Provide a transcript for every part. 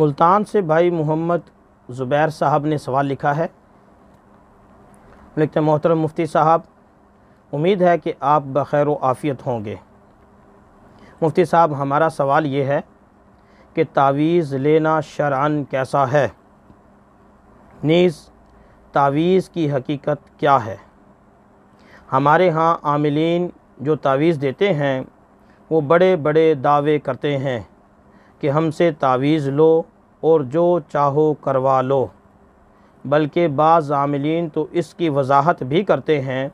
मुल्तान से भाई मोहम्मद ज़ुबैर साहब ने सवाल लिखा है लिखते मोहतरम मुफ्ती साहब उम्मीद है कि आप बखैर आफ़ियत होंगे मुफ्ती साहब हमारा सवाल ये है कि तावीज़ लेना शरान कैसा है नीज़ तावीज़ की हकीकत क्या है हमारे यहाँ आमिलीन जो तावीज़ देते हैं वो बड़े बड़े दावे करते हैं कि हमसे तावीज़ लो और जो चाहो करवा लो बल्कि बाज़ आमलीन तो इसकी वजाहत भी करते हैं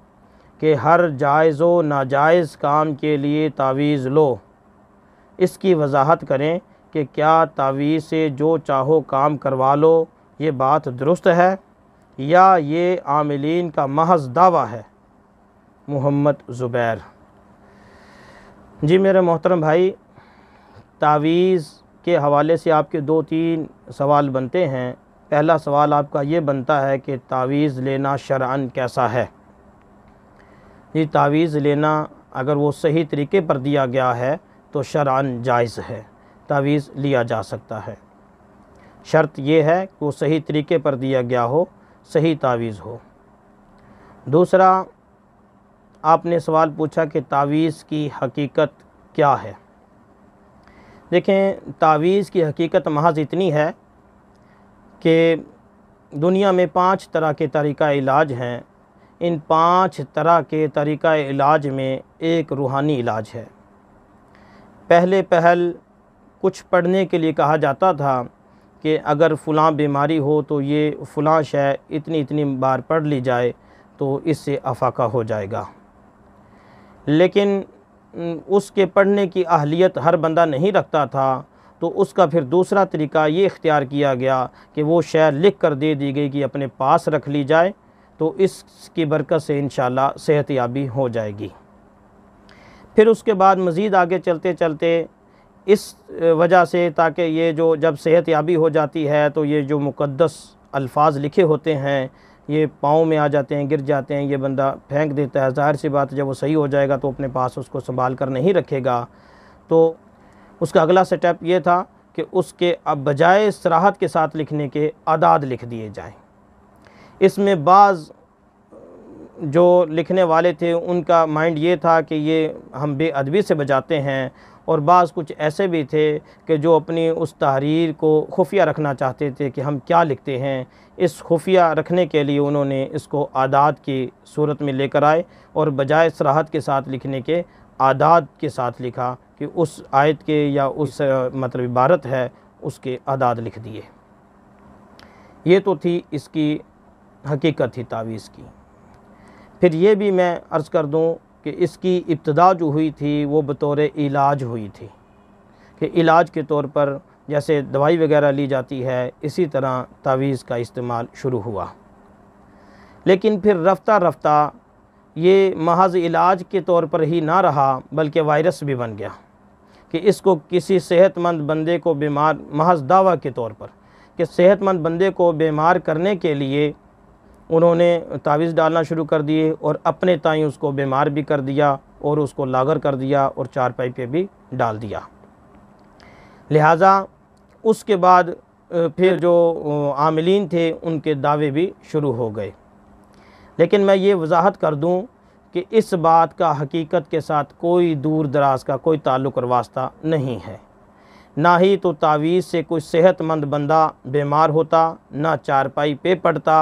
कि हर जायज़ो नाजायज़ काम के लिए तावीज़ लो इसकी वजाहत करें कि क्या तावीज़ से जो चाहो काम करवा लो ये बात दुरुस्त है या ये आमिलीन का महज दावा है मोहम्मद ज़ुबैर जी मेरे मोहतरम भाई तावीज़ के हवाले से आपके दो तीन सवाल बनते हैं पहला सवाल आपका ये बनता है कि तावीज़ लेना शरान कैसा है जी तावीज़ लेना अगर वो सही तरीके पर दिया गया है तो शरान जायज़ है तावीज़ लिया जा सकता है शर्त यह है कि वो सही तरीके पर दिया गया हो सही तावीज़ हो दूसरा आपने सवाल पूछा कि तावीज़ की हकीकत क्या है देखें तावीज़ की हकीकत महज इतनी है कि दुनिया में पांच तरह के तरीक़ा इलाज हैं इन पांच तरह के तरीक़ा इलाज में एक रूहानी इलाज है पहले पहल कुछ पढ़ने के लिए कहा जाता था कि अगर फ़लाँ बीमारी हो तो ये फ़लाँ शय इतनी इतनी बार पढ़ ली जाए तो इससे अफाका हो जाएगा लेकिन उसके पढ़ने की अहलियत हर बंदा नहीं रखता था तो उसका फिर दूसरा तरीका ये इख्तियार किया गया कि वो शेर लिख कर दे दी गई कि अपने पास रख ली जाए तो इसकी बरकत से इन सेहत याबी हो जाएगी फिर उसके बाद मज़ीद आगे चलते चलते इस वजह से ताकि ये जो जब सेहत याबी हो जाती है तो ये जो मुक़दस अल्फाज लिखे होते हैं ये पाँव में आ जाते हैं गिर जाते हैं ये बंदा फेंक देता है ज़ाहिर सी बात जब वो सही हो जाएगा तो अपने पास उसको संभाल कर नहीं रखेगा तो उसका अगला स्टेप ये था कि उसके अब बजाय सराहत के साथ लिखने के आदाद लिख दिए जाएं इसमें बाज़ जो लिखने वाले थे उनका माइंड ये था कि ये हम बेअदबी से बजाते हैं और बाज़ कुछ ऐसे भी थे कि जो अपनी उस तहरीर को खुफिया रखना चाहते थे कि हम क्या लिखते हैं इस खुफिया रखने के लिए उन्होंने इसको आदात की सूरत में लेकर आए और बजाय सराहत के साथ लिखने के आदात के साथ लिखा कि उस आयत के या उस मतलब इबारत है उसके आदात लिख दिए ये तो थी इसकी हकीकत थी तावीज़ की फिर ये भी मैं अर्ज़ कर दूँ कि इसकी इब्तदा जो हुई थी वो बतौर इलाज हुई थी कि इलाज के तौर पर जैसे दवाई वगैरह ली जाती है इसी तरह तावीज़ का इस्तेमाल शुरू हुआ लेकिन फिर रफ्ता रफ्ता ये महज इलाज के तौर पर ही ना रहा बल्कि वायरस भी बन गया कि इसको किसी सेहतमंद बंदे को बीमार महज दावा के तौर पर कि सेहतमंद बंदे को बीमार करने के लिए उन्होंने तावीज़ डालना शुरू कर दिए और अपने ताई उसको बीमार भी कर दिया और उसको लागर कर दिया और चारपाई पे भी डाल दिया लिहाजा उसके बाद फिर जो आमलिन थे उनके दावे भी शुरू हो गए लेकिन मैं ये वजाहत कर दूँ कि इस बात का हकीकत के साथ कोई दूर दराज का कोई ताल्लुक और वास्ता नहीं है ना ही तो तावीज़ से कोई सेहतमंद बंदा बीमार होता ना चारपाई पे पड़ता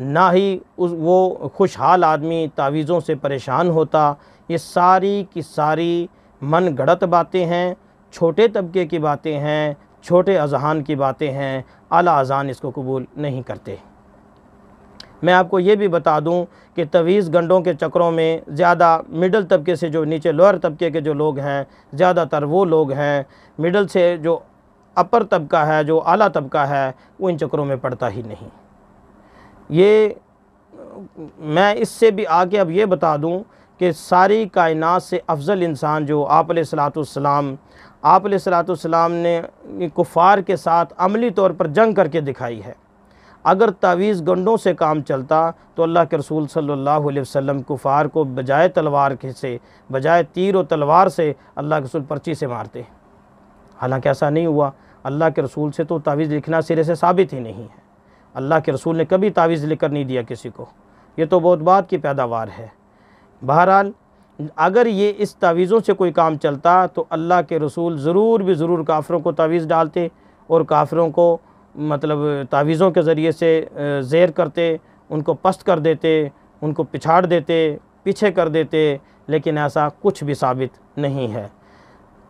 ना ही उस वो खुशहाल आदमी तावीज़ों से परेशान होता ये सारी की सारी मन गढ़त बातें हैं छोटे तबके की बातें हैं छोटे अजहान की बातें हैं अला अजान इसको कबूल नहीं करते मैं आपको ये भी बता दूं कि तवीज़ गंडों के चक्रों में ज़्यादा मिडल तबके से जो नीचे लोअर तबके के जो लोग हैं ज़्यादातर वो लोग हैं मिडल से जो अपर तबका है जो आला तबका है वो इन चक्रों में पड़ता ही नहीं ये मैं इससे भी आगे अब ये बता दूँ कि सारी कायनात से अफजल इंसान जो आप सलातम आप ने कुफार के साथ अमली तौर पर जंग करके दिखाई है अगर तावीज़ गंडों से काम चलता तो अल्लाह के रसूल सल्लल्लाहु अलैहि वसल्लम कुफार को बजाय तलवार के से बजाय तीर और तलवार से अल्लाह के रसूल पर्ची से मारते हालांकि ऐसा नहीं हुआ अल्लाह के रसूल से तो तावीज़ लिखना सिरे से साबित ही नहीं है अल्लाह के रसूल ने कभी तावीज़ लेकर नहीं दिया किसी को ये तो बहुत बात की पैदावार है बहरहाल अगर ये इस तावीज़ों से कोई काम चलता तो अल्लाह के रसूल ज़रूर भी ज़रूर काफ़रों को तावीज़ डालते और काफ़रों को मतलब तावीज़ों के ज़रिए से ज़ेर करते उनको पस्त कर देते उनको पिछाड़ देते पीछे कर देते लेकिन ऐसा कुछ भी साबित नहीं है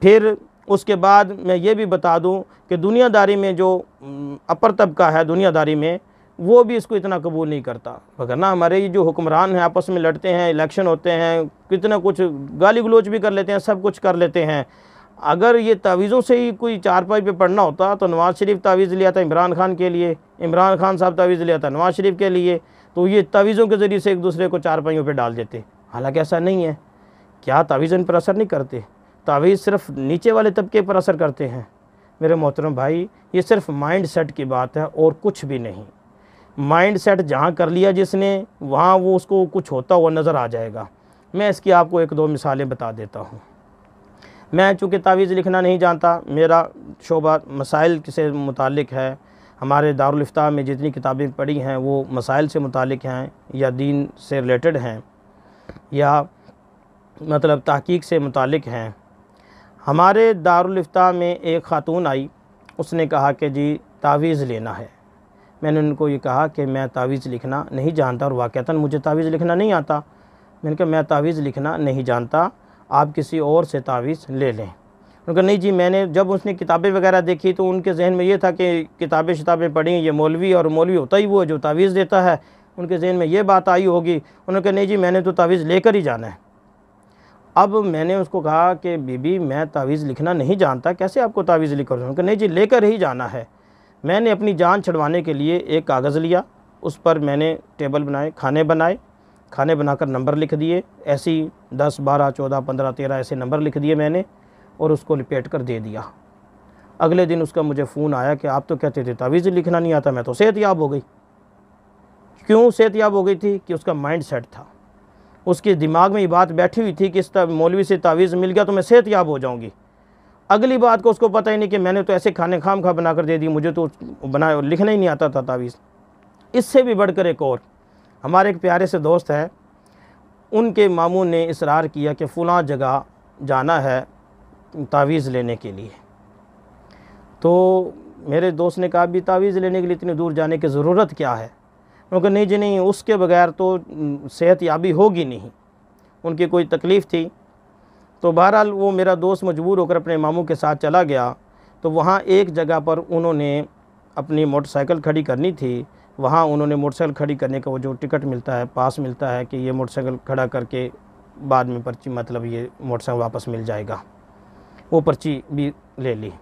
फिर उसके बाद मैं ये भी बता दूं कि दुनियादारी में जो अपर तबका है दुनियादारी में वो भी इसको इतना कबूल नहीं करता वगरना हमारे ये जो हुक्मरान हैं आपस में लड़ते हैं इलेक्शन होते हैं कितना कुछ गाली गलोच भी कर लेते हैं सब कुछ कर लेते हैं अगर ये तावीज़ों से ही कोई चारपाई पे पढ़ना होता तो नवाज़ शरीफ तावीज़ लिया था इमरान खान के लिए इमरान खान साहब तावीज़ लिया था नवाज़ शरीफ के लिए तो ये तावीज़ों के ज़रिए से एक दूसरे को चारपाइयों पर डाल देते हालांकि ऐसा नहीं है क्या तावीज़ इन पर असर नहीं करते तावीज़ सिर्फ नीचे वाले तबके पर असर करते हैं मेरे मोहतरम भाई ये सिर्फ माइंड सेट की बात है और कुछ भी नहीं माइंड सेट जहाँ कर लिया जिसने वहाँ वो उसको कुछ होता हुआ नज़र आ जाएगा मैं इसकी आपको एक दो मिसालें बता देता हूँ मैं चूँकि तावीज़ लिखना नहीं जानता मेरा शोबा मसाइल से मुतक है हमारे दारुलफ्ता में जितनी किताबें पढ़ी हैं वो मसाइल से मुतक हैं या दीन से रिलेटेड हैं या मतलब तहकीक से मुतक हैं हमारे दारुलफ्ता में एक ख़ातून आई उसने कहा कि जी तावीज़ लेना है मैंने उनको ये कहा कि मैं तावीज़ लिखना नहीं जानता और वाक़ता मुझे तावीज़ लिखना नहीं आता मैंने कहा मैं तावीज़ लिखना नहीं जानता आप किसी और से तावीज़ ले लें उनका नहीं जी मैंने जब उसने किताबें वगैरह देखी तो उनके जहन में ये था कि किताबें शताबें पढ़ी ये मौलवी और मौलवी होता ही वो है जो तावीज़ देता है उनके जहन में ये बात आई होगी उन्होंने कहा नहीं जी मैंने तो तावीज़ लेकर ही जाना है अब मैंने उसको कहा कि बीबी मैं तावीज़ लिखना नहीं जानता कैसे आपको तावीज़ लिख कर कि नहीं जी लेकर ही जाना है मैंने अपनी जान छुड़वाने के लिए एक कागज़ लिया उस पर मैंने टेबल बनाए खाने बनाए खाने बनाकर नंबर लिख दिए ऐसी दस बारह चौदह पंद्रह तेरह ऐसे नंबर लिख दिए मैंने और उसको लिपेट कर दे दिया अगले दिन उसका मुझे फ़ोन आया कि आप तो कहते थे तावीज़ लिखना नहीं आता मैं तो सेहत याब हो गई क्यों सेहत याब हो गई थी कि उसका माइंड सेट था उसके दिमाग में ये बात बैठी हुई थी कि इस मौलवी से तावीज़ मिल गया तो मैं सेहत याब हो जाऊँगी अगली बात को उसको पता ही नहीं कि मैंने तो ऐसे खाने खाम खा बना कर दे दी मुझे तो बना लिखना ही नहीं आता था तावीज़ इससे भी बढ़कर एक और हमारे एक प्यारे से दोस्त है उनके मामू ने इसरार किया कि फ़लाँ जगह जाना है तावीज़ लेने के लिए तो मेरे दोस्त ने कहा भी तावीज़ लेने के लिए इतनी दूर जाने की ज़रूरत क्या है उनको नहीं जी नहीं उसके बगैर तो सेहत याबी होगी नहीं उनकी कोई तकलीफ़ थी तो बहरहाल वो मेरा दोस्त मजबूर होकर अपने मामू के साथ चला गया तो वहाँ एक जगह पर उन्होंने अपनी मोटरसाइकिल खड़ी करनी थी वहाँ उन्होंने मोटरसाइकिल खड़ी करने का वो जो टिकट मिलता है पास मिलता है कि ये मोटरसाइकिल खड़ा करके बाद में पर्ची मतलब ये मोटरसाइकिल वापस मिल जाएगा वो पर्ची भी ले ली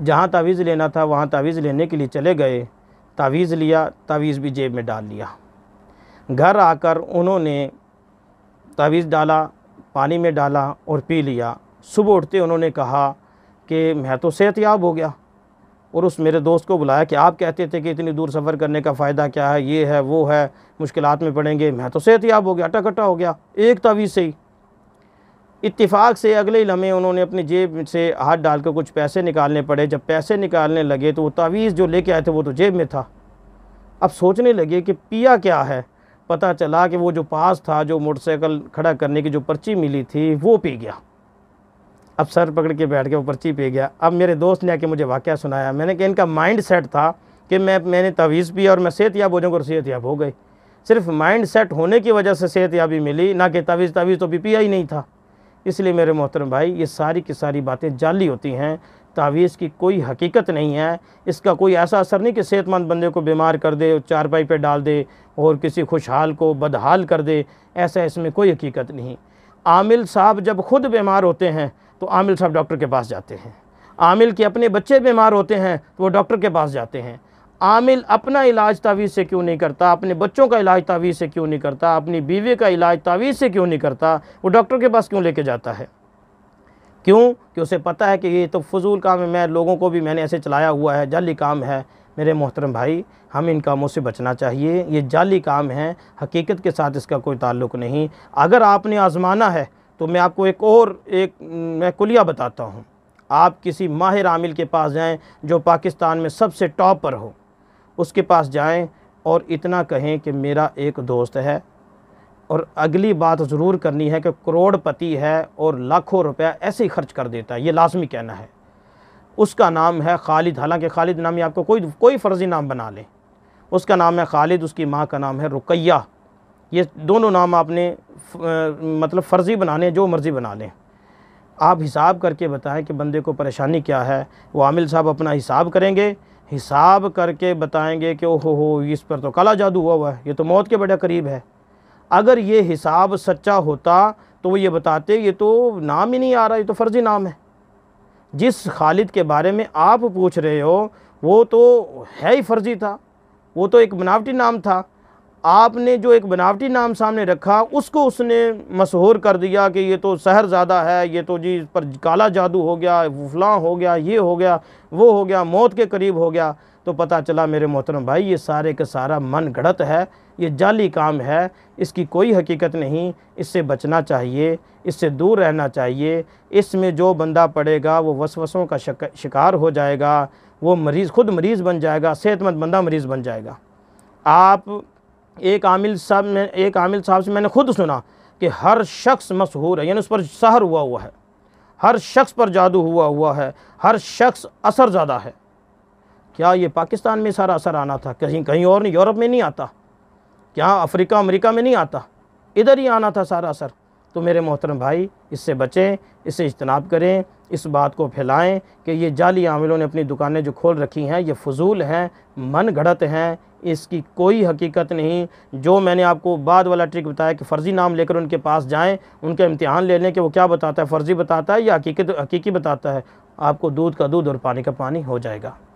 जहाँ तावीज़ लेना था वहाँ तावीज़ लेने के लिए चले गए तावीज़ लिया तावीज़ भी जेब में डाल लिया घर आकर उन्होंने तावीज़ डाला पानी में डाला और पी लिया सुबह उठते उन्होंने कहा कि मैं तो सेहतियाब हो गया और उस मेरे दोस्त को बुलाया कि आप कहते थे कि इतनी दूर सफ़र करने का फ़ायदा क्या है ये है वो है मुश्किल में पड़ेंगे मैं तो सेहतियाब हो गया अटा कटा हो गया एक तावीज़ से ही इतफाक़ से अगले लम्हे उन्होंने अपनी जेब से हाथ डालकर कुछ पैसे निकालने पड़े जब पैसे निकालने लगे तो वो तावीज़ जो लेके आए थे वो तो जेब में था अब सोचने लगे कि पिया क्या है पता चला कि वो जो पास था जो मोटरसाइकिल खड़ा करने की जो पर्ची मिली थी वो पी गया अब सर पकड़ के बैठ के वो पर्ची पी गया अब मेरे दोस्त ने आके मुझे वाक़ सुनाया मैंने कहा इनका माइंड सेट था कि मैं मैंने तवीज़ पिया और मैं सेहत याब हो जाऊँगा और सेहत याब हो गई सिर्फ माइंड सेट होने की वजह से सेहत याबी मिली ना कि तवीज़ तवीज़ तो भी पिया ही नहीं था इसलिए मेरे मोहतरम भाई ये सारी की सारी बातें जाली होती हैं तावीज़ की कोई हकीकत नहीं है इसका कोई ऐसा असर नहीं कि सेहतमंद बंदे को बीमार कर दे चारपाई पे डाल दे और किसी खुशहाल को बदहाल कर दे ऐसा इसमें कोई हकीकत नहीं आमिल साहब जब खुद बीमार होते हैं तो आमिल साहब डॉक्टर के पास जाते हैं आमिल के अपने बच्चे बीमार होते हैं तो वो डॉक्टर के पास जाते हैं आमिल अपना इलाज तावीज़ से क्यों नहीं करता अपने बच्चों का इलाज तावीज़ से क्यों नहीं करता अपनी बीवी का इलाज तावीज़ से क्यों नहीं करता वो डॉक्टर के पास क्यों लेके जाता है क्यों कि उसे पता है कि ये तो फजूल काम है मैं लोगों को भी मैंने ऐसे चलाया हुआ है जाली काम है मेरे मोहतरम भाई हम इन कामों से बचना चाहिए ये जाली काम है हकीकत के साथ इसका कोई ताल्लुक नहीं अगर आपने आजमाना है तो मैं आपको एक और एक मैं कुलिया बताता हूँ आप किसी माहिर आमिल के पास जाएं जो पाकिस्तान में सबसे टॉप पर हो उसके पास जाएं और इतना कहें कि मेरा एक दोस्त है और अगली बात ज़रूर करनी है कि करोड़पति है और लाखों रुपया ऐसे ही खर्च कर देता है ये लाजमी कहना है उसका नाम है खालिद हालांकि खालिद नाम ही आपको कोई कोई फ़र्ज़ी नाम बना लें उसका नाम है खालिद उसकी माँ का नाम है रुकैया ये दोनों नाम आपने फ, मतलब फ़र्ज़ी बनाने जो मर्ज़ी बना लें आप हिसाब करके बताएं कि बंदे को परेशानी क्या है वो आमिल साहब अपना हिसाब करेंगे हिसाब करके बताएंगे कि ओहो हो इस पर तो काला जादू हुआ हुआ है ये तो मौत के बड़े करीब है अगर ये हिसाब सच्चा होता तो वो ये बताते ये तो नाम ही नहीं आ रहा ये तो फर्जी नाम है जिस खालिद के बारे में आप पूछ रहे हो वो तो है ही फर्जी था वो तो एक बनावटी नाम था आपने जो एक बनावटी नाम सामने रखा उसको उसने मशहूर कर दिया कि ये तो शहर ज़्यादा है ये तो जी इस पर काला जादू हो गया फलाँ हो गया ये हो गया वो हो गया मौत के करीब हो गया तो पता चला मेरे मोहतरम भाई ये सारे का सारा मन गढ़त है ये जाली काम है इसकी कोई हकीकत नहीं इससे बचना चाहिए इससे दूर रहना चाहिए इसमें जो बंदा पड़ेगा वो वसवसों का शिकार हो जाएगा वो मरीज़ ख़ुद मरीज़ बन जाएगा सेहतमंद बंदा मरीज़ बन जाएगा आप एक आमिल साहब में एक आमिल साहब से मैंने खुद सुना कि हर शख्स मशहूर है यानी उस पर शहर हुआ हुआ है हर शख्स पर जादू हुआ हुआ है हर शख्स असर ज़्यादा है क्या ये पाकिस्तान में सारा असर आना था कहीं कहीं और नहीं यूरोप में नहीं आता क्या अफ्रीका अमेरिका में नहीं आता इधर ही आना था सारा असर तो मेरे मोहतरम भाई इससे बचें इससे इजतनाब करें इस बात को फैलाएं कि ये जाली आमिलों ने अपनी दुकानें जो खोल रखी हैं ये फजूल हैं मन घड़त हैं इसकी कोई हकीकत नहीं जो मैंने आपको बाद वाला ट्रिक बताया कि फ़र्ज़ी नाम लेकर उनके पास जाएं उनका इम्तिहान ले लें कि वो क्या बताता है फ़र्ज़ी बताता है या हकीकत हकीकी बताता है आपको दूध का दूध और पानी का पानी हो जाएगा